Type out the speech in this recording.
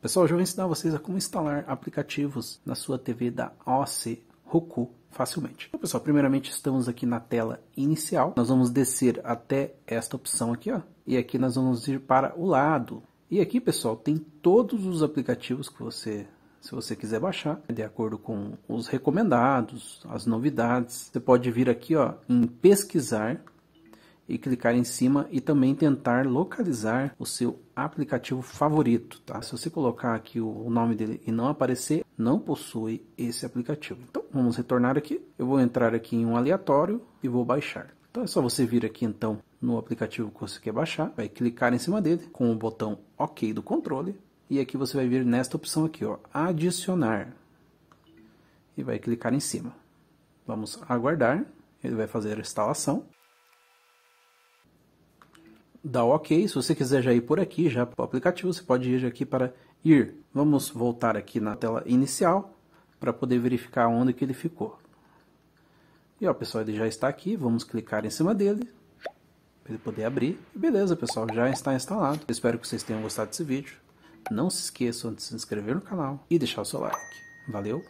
Pessoal, hoje eu vou ensinar vocês a como instalar aplicativos na sua TV da OC Roku facilmente. Então, pessoal, primeiramente estamos aqui na tela inicial. Nós vamos descer até esta opção aqui, ó. E aqui nós vamos ir para o lado. E aqui, pessoal, tem todos os aplicativos que você se você quiser baixar, de acordo com os recomendados, as novidades. Você pode vir aqui ó, em pesquisar e clicar em cima e também tentar localizar o seu aplicativo favorito, tá? Se você colocar aqui o nome dele e não aparecer, não possui esse aplicativo. Então, vamos retornar aqui. Eu vou entrar aqui em um aleatório e vou baixar. Então é só você vir aqui então no aplicativo que você quer baixar, vai clicar em cima dele com o botão OK do controle e aqui você vai vir nesta opção aqui, ó, adicionar. E vai clicar em cima. Vamos aguardar, ele vai fazer a instalação dá OK. Se você quiser já ir por aqui, já para o aplicativo, você pode ir aqui para ir. Vamos voltar aqui na tela inicial para poder verificar onde que ele ficou. E ó, pessoal, ele já está aqui. Vamos clicar em cima dele para ele poder abrir. Beleza, pessoal, já está instalado. Eu espero que vocês tenham gostado desse vídeo. Não se esqueçam de se inscrever no canal e deixar o seu like. Valeu!